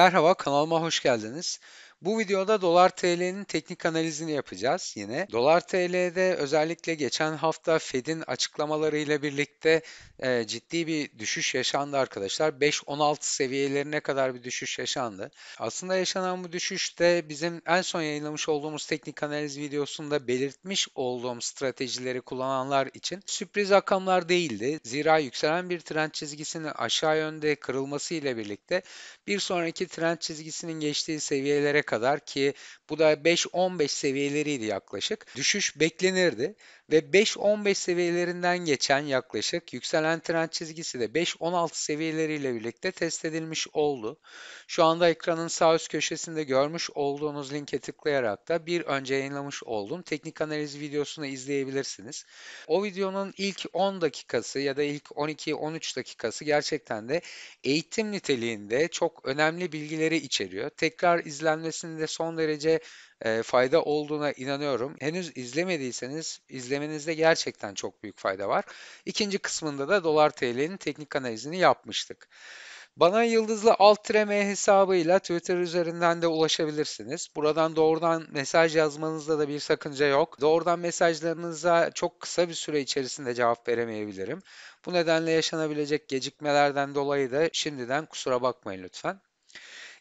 Merhaba, kanalıma hoş geldiniz. Bu videoda dolar TL'nin teknik analizini yapacağız yine. Dolar TL'de özellikle geçen hafta Fed'in açıklamalarıyla birlikte e, ciddi bir düşüş yaşandı arkadaşlar. 5-16 seviyelerine kadar bir düşüş yaşandı. Aslında yaşanan bu düşüş de bizim en son yayınlamış olduğumuz teknik analiz videosunda belirtmiş olduğum stratejileri kullananlar için sürpriz rakamlar değildi. Zira yükselen bir trend çizgisinin aşağı yönde kırılması ile birlikte bir sonraki trend çizgisinin geçtiği seviyelere kadar ki bu da 5-15 seviyeleriydi yaklaşık. Düşüş beklenirdi ve 5-15 seviyelerinden geçen yaklaşık yükselen trend çizgisi de 5-16 seviyeleriyle birlikte test edilmiş oldu. Şu anda ekranın sağ üst köşesinde görmüş olduğunuz linke tıklayarak da bir önce yayınlamış olduğum teknik analiz videosunu izleyebilirsiniz. O videonun ilk 10 dakikası ya da ilk 12-13 dakikası gerçekten de eğitim niteliğinde çok önemli bilgileri içeriyor. Tekrar izlenmesini de son derece e, fayda olduğuna inanıyorum. Henüz izlemediyseniz izlemenizde gerçekten çok büyük fayda var. İkinci kısmında da dolar TL'nin teknik analizini yapmıştık. Bana Yıldızlı alt treme hesabıyla Twitter üzerinden de ulaşabilirsiniz. Buradan doğrudan mesaj yazmanızda da bir sakınca yok. Doğrudan mesajlarınıza çok kısa bir süre içerisinde cevap veremeyebilirim. Bu nedenle yaşanabilecek gecikmelerden dolayı da şimdiden kusura bakmayın lütfen.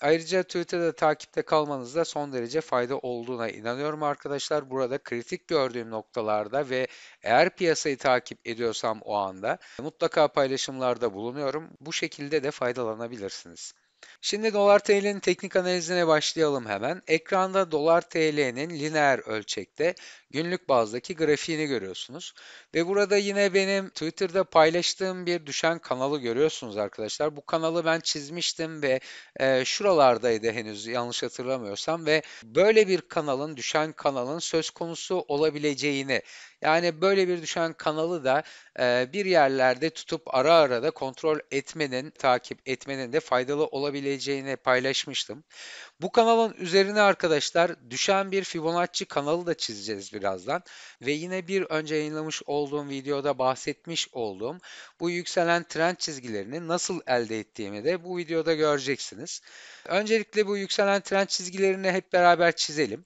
Ayrıca Twitter'da takipte kalmanızda son derece fayda olduğuna inanıyorum arkadaşlar. Burada kritik gördüğüm noktalarda ve eğer piyasayı takip ediyorsam o anda mutlaka paylaşımlarda bulunuyorum. Bu şekilde de faydalanabilirsiniz. Şimdi dolar TL'nin teknik analizine başlayalım hemen. Ekranda dolar TL'nin lineer ölçekte günlük bazdaki grafiğini görüyorsunuz. Ve burada yine benim Twitter'da paylaştığım bir düşen kanalı görüyorsunuz arkadaşlar. Bu kanalı ben çizmiştim ve e, şuralardaydı henüz yanlış hatırlamıyorsam ve böyle bir kanalın düşen kanalın söz konusu olabileceğini yani böyle bir düşen kanalı da e, bir yerlerde tutup ara ara da kontrol etmenin, takip etmenin de faydalı olabileceğini paylaşmıştım. Bu kanalın üzerine arkadaşlar düşen bir Fibonacci kanalı da çizeceğiz birazdan. Ve yine bir önce yayınlamış olduğum videoda bahsetmiş olduğum bu yükselen trend çizgilerini nasıl elde ettiğimi de bu videoda göreceksiniz. Öncelikle bu yükselen trend çizgilerini hep beraber çizelim.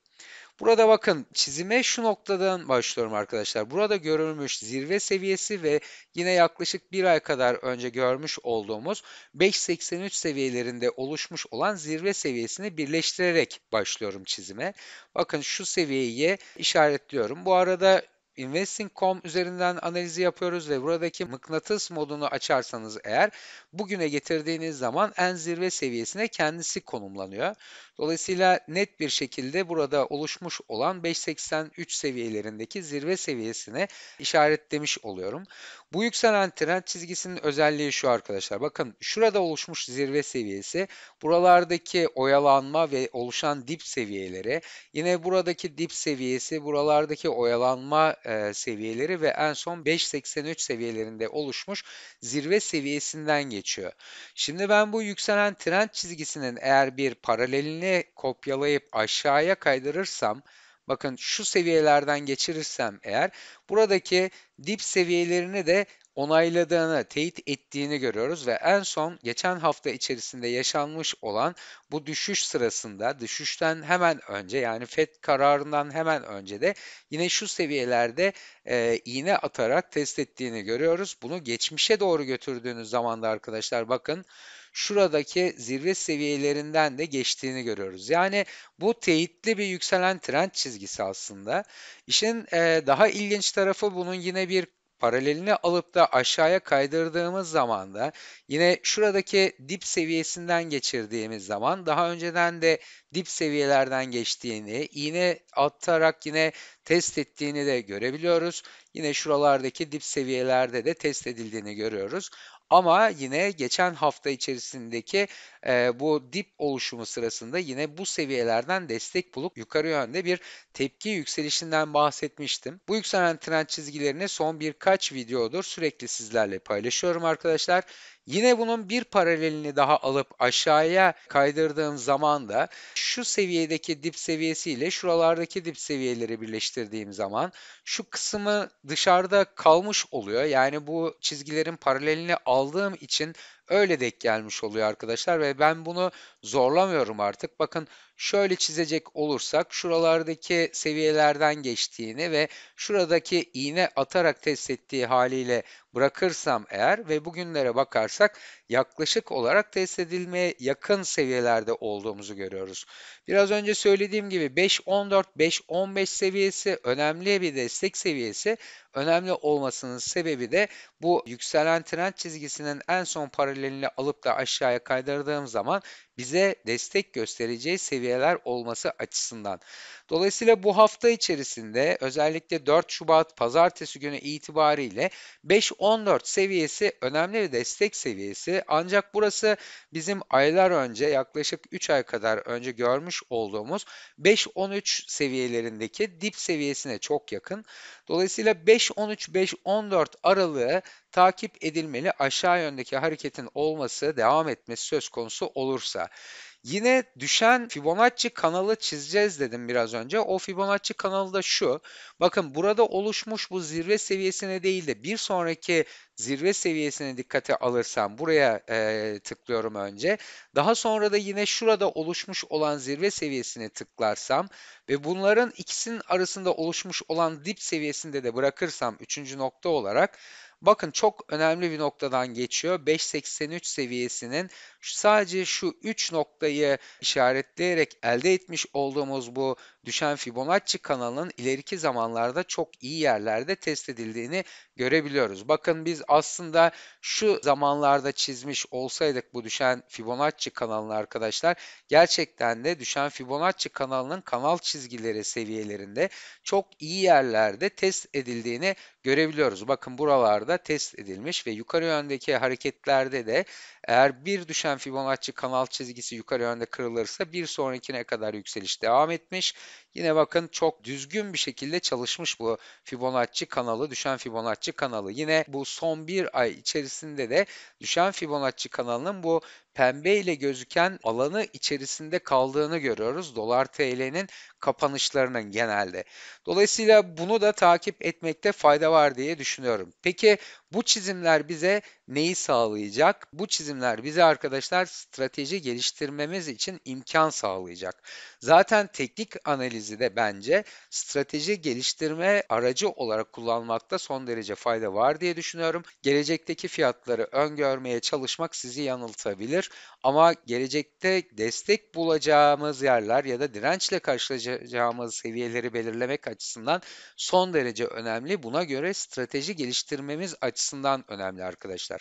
Burada bakın çizime şu noktadan başlıyorum arkadaşlar. Burada görülmüş zirve seviyesi ve yine yaklaşık bir ay kadar önce görmüş olduğumuz 5.83 seviyelerinde oluşmuş olan zirve seviyesini birleştirerek başlıyorum çizime. Bakın şu seviyeyi işaretliyorum. Bu arada Investing.com üzerinden analizi yapıyoruz ve buradaki mıknatıs modunu açarsanız eğer bugüne getirdiğiniz zaman en zirve seviyesine kendisi konumlanıyor. Dolayısıyla net bir şekilde burada oluşmuş olan 5.83 seviyelerindeki zirve seviyesine işaretlemiş oluyorum. Bu yükselen trend çizgisinin özelliği şu arkadaşlar. Bakın şurada oluşmuş zirve seviyesi, buralardaki oyalanma ve oluşan dip seviyeleri, yine buradaki dip seviyesi, buralardaki oyalanma e, seviyeleri ve en son 5.83 seviyelerinde oluşmuş zirve seviyesinden geçiyor. Şimdi ben bu yükselen trend çizgisinin eğer bir paralelini kopyalayıp aşağıya kaydırırsam Bakın şu seviyelerden geçirirsem eğer buradaki dip seviyelerini de onayladığını, teyit ettiğini görüyoruz ve en son geçen hafta içerisinde yaşanmış olan bu düşüş sırasında düşüşten hemen önce yani FED kararından hemen önce de yine şu seviyelerde e, iğne atarak test ettiğini görüyoruz. Bunu geçmişe doğru götürdüğünüz zaman da arkadaşlar bakın şuradaki zirve seviyelerinden de geçtiğini görüyoruz. Yani bu teyitli bir yükselen trend çizgisi aslında. İşin e, daha ilginç tarafı bunun yine bir paralelini alıp da aşağıya kaydırdığımız zaman da yine şuradaki dip seviyesinden geçirdiğimiz zaman daha önceden de dip seviyelerden geçtiğini, iğne atarak yine test ettiğini de görebiliyoruz. Yine şuralardaki dip seviyelerde de test edildiğini görüyoruz. Ama yine geçen hafta içerisindeki e, bu dip oluşumu sırasında yine bu seviyelerden destek bulup yukarı yönde bir tepki yükselişinden bahsetmiştim. Bu yükselen trend çizgilerini son birkaç videodur sürekli sizlerle paylaşıyorum arkadaşlar. Yine bunun bir paralelini daha alıp aşağıya kaydırdığım zaman da şu seviyedeki dip seviyesiyle şuralardaki dip seviyeleri birleştirdiğim zaman şu kısmı dışarıda kalmış oluyor. Yani bu çizgilerin paralelini aldığım için Öyle denk gelmiş oluyor arkadaşlar ve ben bunu zorlamıyorum artık. Bakın şöyle çizecek olursak şuralardaki seviyelerden geçtiğini ve şuradaki iğne atarak test ettiği haliyle bırakırsam eğer ve bugünlere bakarsak yaklaşık olarak test edilmeye yakın seviyelerde olduğumuzu görüyoruz. Biraz önce söylediğim gibi 5.14-5.15 seviyesi önemli bir destek seviyesi. Önemli olmasının sebebi de bu yükselen trend çizgisinin en son paralel kontrollerini alıp da aşağıya kaydırdığım zaman bize destek göstereceği seviyeler olması açısından. Dolayısıyla bu hafta içerisinde özellikle 4 Şubat pazartesi günü itibariyle 5.14 seviyesi önemli bir destek seviyesi. Ancak burası bizim aylar önce yaklaşık 3 ay kadar önce görmüş olduğumuz 5.13 seviyelerindeki dip seviyesine çok yakın. Dolayısıyla 5-13-5-14 aralığı takip edilmeli aşağı yöndeki hareketin olması, devam etmesi söz konusu olursa. Yine düşen Fibonacci kanalı çizeceğiz dedim biraz önce. O Fibonacci kanalı da şu. Bakın burada oluşmuş bu zirve seviyesine değil de bir sonraki zirve seviyesine dikkate alırsam buraya e, tıklıyorum önce. Daha sonra da yine şurada oluşmuş olan zirve seviyesine tıklarsam ve bunların ikisinin arasında oluşmuş olan dip seviyesinde de bırakırsam üçüncü nokta olarak Bakın çok önemli bir noktadan geçiyor. 5.83 seviyesinin sadece şu 3 noktayı işaretleyerek elde etmiş olduğumuz bu düşen Fibonacci kanalının ileriki zamanlarda çok iyi yerlerde test edildiğini görebiliyoruz. Bakın biz aslında şu zamanlarda çizmiş olsaydık bu düşen Fibonacci kanalını arkadaşlar gerçekten de düşen Fibonacci kanalının kanal çizgileri seviyelerinde çok iyi yerlerde test edildiğini görebiliyoruz. Bakın buralarda test edilmiş ve yukarı yöndeki hareketlerde de eğer bir düşen Fibonacci kanal çizgisi yukarı yönde kırılırsa bir sonrakine kadar yükseliş devam etmiş. Yine bakın çok düzgün bir şekilde çalışmış bu Fibonacci kanalı, düşen Fibonacci kanalı. Yine bu son bir ay içerisinde de düşen Fibonacci kanalının bu pembe ile gözüken alanı içerisinde kaldığını görüyoruz. Dolar TL'nin kapanışlarının genelde. Dolayısıyla bunu da takip etmekte fayda var diye düşünüyorum. Peki bu çizimler bize neyi sağlayacak? Bu çizimler bize arkadaşlar strateji geliştirmemiz için imkan sağlayacak. Zaten teknik analizi de bence strateji geliştirme aracı olarak kullanmakta son derece fayda var diye düşünüyorum. Gelecekteki fiyatları öngörmeye çalışmak sizi yanıltabilir olabilir. Ama gelecekte destek bulacağımız yerler ya da dirençle karşılaşacağımız seviyeleri belirlemek açısından son derece önemli. Buna göre strateji geliştirmemiz açısından önemli arkadaşlar.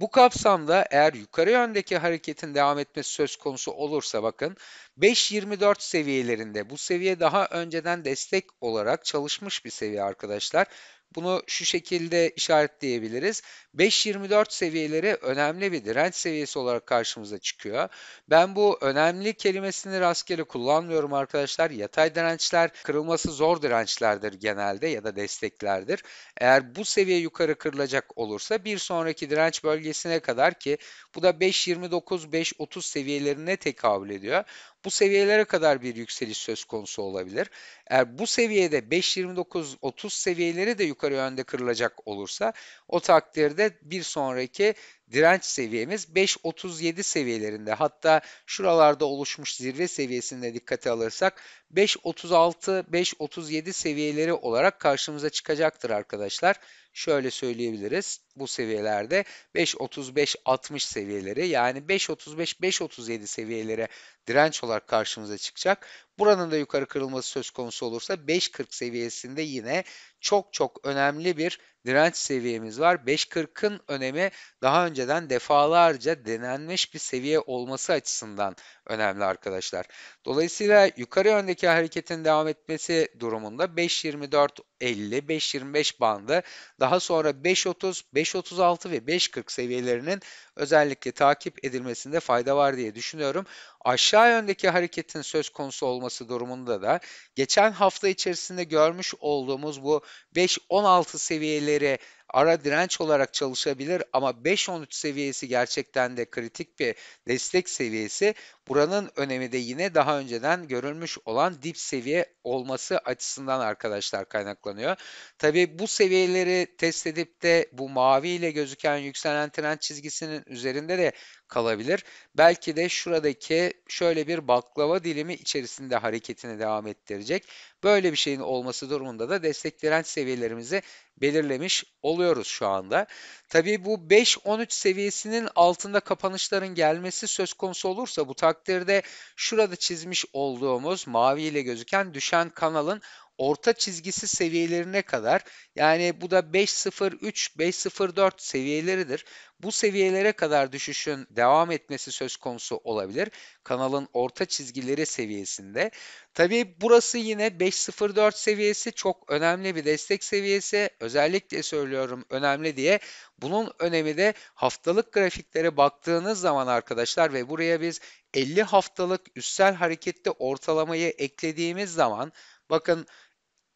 Bu kapsamda eğer yukarı yöndeki hareketin devam etmesi söz konusu olursa bakın 5.24 seviyelerinde bu seviye daha önceden destek olarak çalışmış bir seviye arkadaşlar. Bunu şu şekilde işaretleyebiliriz. 5.24 seviyeleri önemli bir direnç seviyesi olarak karşımıza çıkıyor. Ben bu önemli kelimesini rastgele kullanmıyorum arkadaşlar. Yatay dirençler kırılması zor dirençlerdir genelde ya da desteklerdir. Eğer bu seviye yukarı kırılacak olursa bir sonraki direnç bölgesine kadar ki bu da 5.29-5.30 seviyelerine tekabül ediyor. Bu seviyelere kadar bir yükseliş söz konusu olabilir. Eğer bu seviyede 5.29-30 seviyeleri de yukarı yönde kırılacak olursa o takdirde bir sonraki direnç seviyemiz 5.37 seviyelerinde hatta şuralarda oluşmuş zirve seviyesinde dikkate alırsak 5.36-5.37 seviyeleri olarak karşımıza çıkacaktır arkadaşlar şöyle söyleyebiliriz bu seviyelerde 5.35-60 seviyeleri yani 5.35-5.37 seviyelere direnç olarak karşımıza çıkacak. Buranın da yukarı kırılması söz konusu olursa 5.40 seviyesinde yine çok çok önemli bir direnç seviyemiz var. 5.40'ın önemi daha önceden defalarca denenmiş bir seviye olması açısından önemli arkadaşlar. Dolayısıyla yukarı yöndeki hareketin devam etmesi durumunda 5.24.50, 5.25 bandı daha sonra 5.30, 5.36 ve 5.40 seviyelerinin özellikle takip edilmesinde fayda var diye düşünüyorum. Aşağı yöndeki hareketin söz konusu olması durumunda da geçen hafta içerisinde görmüş olduğumuz bu 5-16 seviyeleri ara direnç olarak çalışabilir ama 5.13 seviyesi gerçekten de kritik bir destek seviyesi. Buranın önemi de yine daha önceden görülmüş olan dip seviye olması açısından arkadaşlar kaynaklanıyor. Tabi bu seviyeleri test edip de bu mavi ile gözüken yükselen trend çizgisinin üzerinde de kalabilir. Belki de şuradaki şöyle bir baklava dilimi içerisinde hareketini devam ettirecek. Böyle bir şeyin olması durumunda da destek direnç seviyelerimizi belirlemiş oluyoruz şu anda. Tabii bu 5-13 seviyesinin altında kapanışların gelmesi söz konusu olursa bu takdirde şurada çizmiş olduğumuz mavi ile gözüken düşen kanalın orta çizgisi seviyelerine kadar yani bu da 5.03, 5.04 seviyeleridir. Bu seviyelere kadar düşüşün devam etmesi söz konusu olabilir. Kanalın orta çizgileri seviyesinde. Tabii burası yine 5.04 seviyesi çok önemli bir destek seviyesi. Özellikle söylüyorum önemli diye. Bunun önemi de haftalık grafiklere baktığınız zaman arkadaşlar ve buraya biz 50 haftalık üstsel harekette ortalamayı eklediğimiz zaman bakın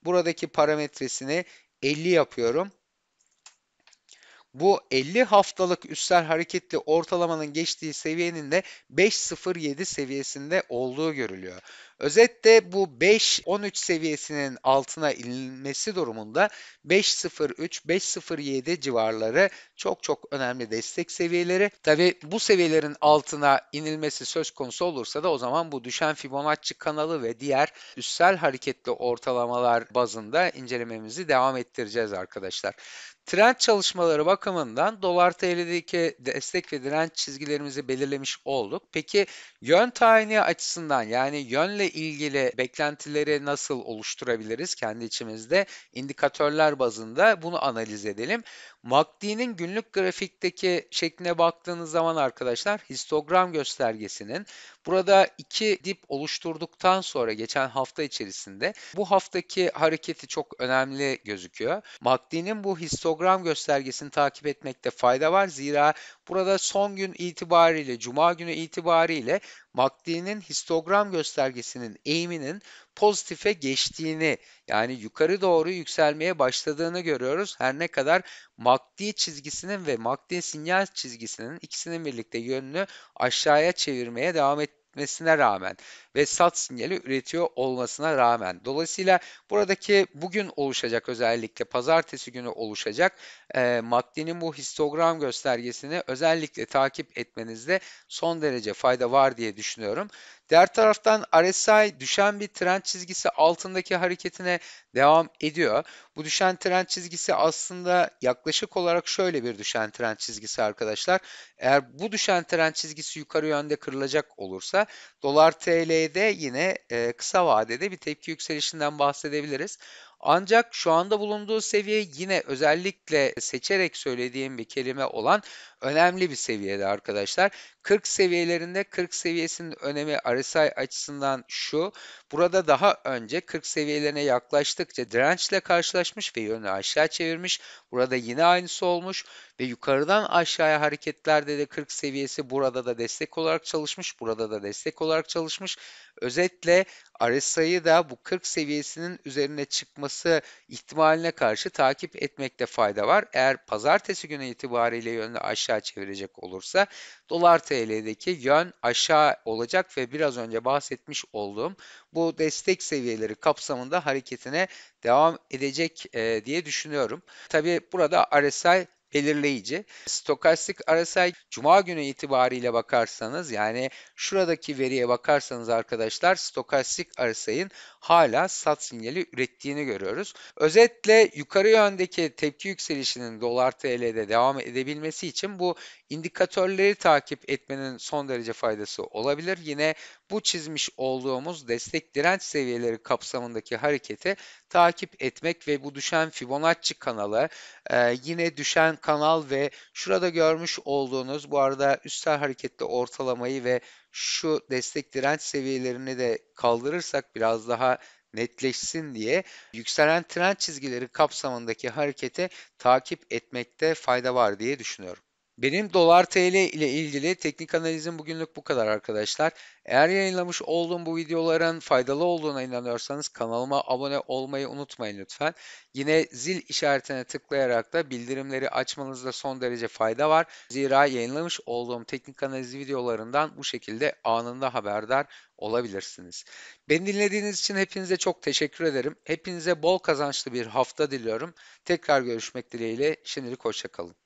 Buradaki parametresini 50 yapıyorum. Bu 50 haftalık üstel hareketli ortalamanın geçtiği seviyenin de 5.07 seviyesinde olduğu görülüyor. Özette bu 5-13 seviyesinin altına inilmesi durumunda 5.03-5.07 civarları çok çok önemli destek seviyeleri. Tabi bu seviyelerin altına inilmesi söz konusu olursa da o zaman bu düşen Fibonacci kanalı ve diğer üstsel hareketli ortalamalar bazında incelememizi devam ettireceğiz arkadaşlar. Trend çalışmaları bakımından dolar TL'deki destek ve direnç çizgilerimizi belirlemiş olduk. Peki yön tayini açısından yani yönle ilgili beklentileri nasıl oluşturabiliriz kendi içimizde indikatörler bazında bunu analiz edelim. MACD'nin günlük grafikteki şekline baktığınız zaman arkadaşlar histogram göstergesinin burada iki dip oluşturduktan sonra geçen hafta içerisinde bu haftaki hareketi çok önemli gözüküyor. MACD'nin bu histogram göstergesini takip etmekte fayda var. Zira burada son gün itibariyle, cuma günü itibariyle MACD'nin histogram göstergesinin eğiminin pozitife geçtiğini yani yukarı doğru yükselmeye başladığını görüyoruz. Her ne kadar MACD çizgisinin ve MACD sinyal çizgisinin ikisinin birlikte yönünü aşağıya çevirmeye devam ettiğini etmesine rağmen ve sat sinyali üretiyor olmasına rağmen. Dolayısıyla buradaki bugün oluşacak özellikle pazartesi günü oluşacak e, MACD'nin bu histogram göstergesini özellikle takip etmenizde son derece fayda var diye düşünüyorum. Diğer taraftan RSI düşen bir trend çizgisi altındaki hareketine devam ediyor. Bu düşen trend çizgisi aslında yaklaşık olarak şöyle bir düşen trend çizgisi arkadaşlar. Eğer bu düşen trend çizgisi yukarı yönde kırılacak olursa dolar TL'de yine e, kısa vadede bir tepki yükselişinden bahsedebiliriz. Ancak şu anda bulunduğu seviye yine özellikle seçerek söylediğim bir kelime olan önemli bir seviyede arkadaşlar. 40 seviyelerinde 40 seviyesinin önemi RSI açısından şu. Burada daha önce 40 seviyelerine yaklaştıkça dirençle karşılaşmış ve yönü aşağı çevirmiş. Burada yine aynısı olmuş ve yukarıdan aşağıya hareketlerde de 40 seviyesi burada da destek olarak çalışmış. Burada da destek olarak çalışmış. Özetle RSI'yi da bu 40 seviyesinin üzerine çıkması ihtimaline karşı takip etmekte fayda var. Eğer pazartesi günü itibariyle yönü aşağı çevirecek olursa Dolar TL'deki yön aşağı olacak ve biraz önce bahsetmiş olduğum bu destek seviyeleri kapsamında hareketine devam edecek e, diye düşünüyorum. Tabii burada RSI belirleyici. Stokastik RSI cuma günü itibariyle bakarsanız yani şuradaki veriye bakarsanız arkadaşlar stokastik RSI'nin hala sat sinyali ürettiğini görüyoruz. Özetle yukarı yöndeki tepki yükselişinin dolar TL'de devam edebilmesi için bu indikatörleri takip etmenin son derece faydası olabilir. Yine bu çizmiş olduğumuz destek direnç seviyeleri kapsamındaki hareketi takip etmek ve bu düşen Fibonacci kanalı e, yine düşen kanal ve şurada görmüş olduğunuz bu arada üstel hareketli ortalamayı ve şu destek direnç seviyelerini de kaldırırsak biraz daha netleşsin diye yükselen trend çizgileri kapsamındaki hareketi takip etmekte fayda var diye düşünüyorum. Benim dolar TL ile ilgili teknik analizim bugünlük bu kadar arkadaşlar. Eğer yayınlamış olduğum bu videoların faydalı olduğuna inanıyorsanız kanalıma abone olmayı unutmayın lütfen. Yine zil işaretine tıklayarak da bildirimleri açmanızda son derece fayda var. Zira yayınlamış olduğum teknik analiz videolarından bu şekilde anında haberdar olabilirsiniz. Beni dinlediğiniz için hepinize çok teşekkür ederim. Hepinize bol kazançlı bir hafta diliyorum. Tekrar görüşmek dileğiyle şimdilik hoşçakalın.